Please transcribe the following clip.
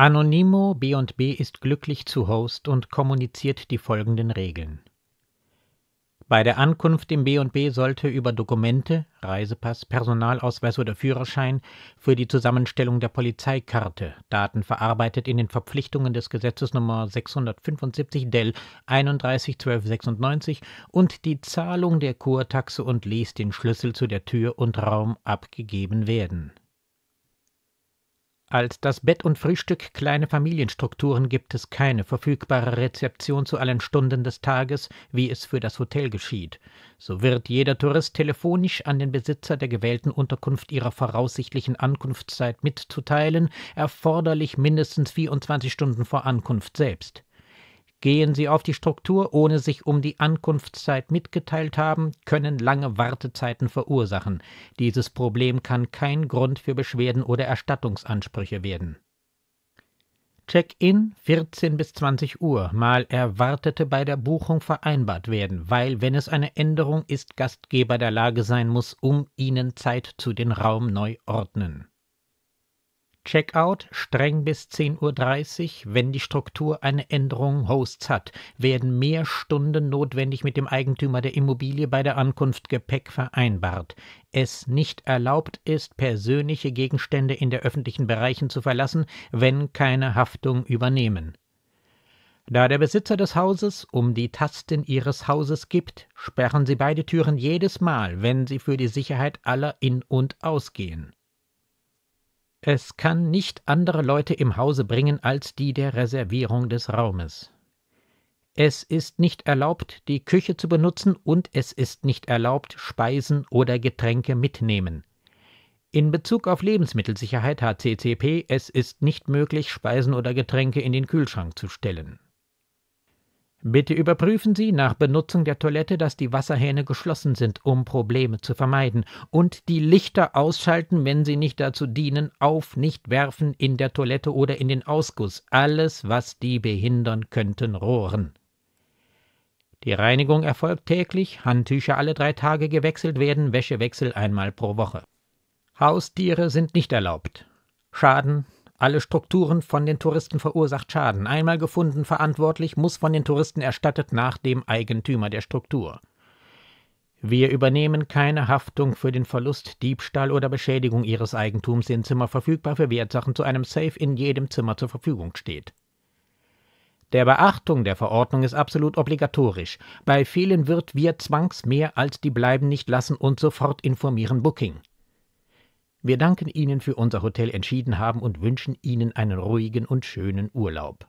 Anonymo B&B ist glücklich zu Host und kommuniziert die folgenden Regeln. Bei der Ankunft im B&B sollte über Dokumente, Reisepass, Personalausweis oder Führerschein für die Zusammenstellung der Polizeikarte Daten verarbeitet in den Verpflichtungen des Gesetzes Nummer 675 Dell 311296 und die Zahlung der Kurtaxe und Lies den Schlüssel zu der Tür und Raum abgegeben werden als das Bett und Frühstück kleine Familienstrukturen gibt es keine verfügbare Rezeption zu allen Stunden des Tages, wie es für das Hotel geschieht. So wird jeder Tourist telefonisch an den Besitzer der gewählten Unterkunft ihrer voraussichtlichen Ankunftszeit mitzuteilen, erforderlich mindestens 24 Stunden vor Ankunft selbst. Gehen sie auf die Struktur, ohne sich um die Ankunftszeit mitgeteilt haben, können lange Wartezeiten verursachen. Dieses Problem kann kein Grund für Beschwerden oder Erstattungsansprüche werden. Check-in 14 bis 20 Uhr mal erwartete bei der Buchung vereinbart werden, weil wenn es eine Änderung ist, Gastgeber der Lage sein muss, um ihnen Zeit zu den Raum neu ordnen. Checkout streng bis 10.30 Uhr. Wenn die Struktur eine Änderung Hosts hat, werden mehr Stunden notwendig mit dem Eigentümer der Immobilie bei der Ankunft Gepäck vereinbart. Es nicht erlaubt ist, persönliche Gegenstände in der öffentlichen Bereichen zu verlassen, wenn keine Haftung übernehmen. Da der Besitzer des Hauses um die Tasten Ihres Hauses gibt, sperren Sie beide Türen jedes Mal, wenn Sie für die Sicherheit aller in und ausgehen. Es kann nicht andere Leute im Hause bringen als die der Reservierung des Raumes. Es ist nicht erlaubt, die Küche zu benutzen und es ist nicht erlaubt, Speisen oder Getränke mitnehmen. In Bezug auf Lebensmittelsicherheit HCCP, es ist nicht möglich, Speisen oder Getränke in den Kühlschrank zu stellen. Bitte überprüfen Sie nach Benutzung der Toilette, dass die Wasserhähne geschlossen sind, um Probleme zu vermeiden, und die Lichter ausschalten, wenn sie nicht dazu dienen, auf nicht werfen in der Toilette oder in den Ausguss, alles, was die behindern könnten, rohren. Die Reinigung erfolgt täglich, Handtücher alle drei Tage gewechselt werden, Wäschewechsel einmal pro Woche. Haustiere sind nicht erlaubt. Schaden alle Strukturen von den Touristen verursacht Schaden. Einmal gefunden, verantwortlich, muss von den Touristen erstattet nach dem Eigentümer der Struktur. Wir übernehmen keine Haftung für den Verlust, Diebstahl oder Beschädigung Ihres Eigentums, den Zimmer verfügbar für Wertsachen zu einem Safe in jedem Zimmer zur Verfügung steht. Der Beachtung der Verordnung ist absolut obligatorisch. Bei vielen wird wir zwangs mehr als die bleiben nicht lassen und sofort informieren Booking. Wir danken Ihnen für unser Hotel entschieden haben und wünschen Ihnen einen ruhigen und schönen Urlaub.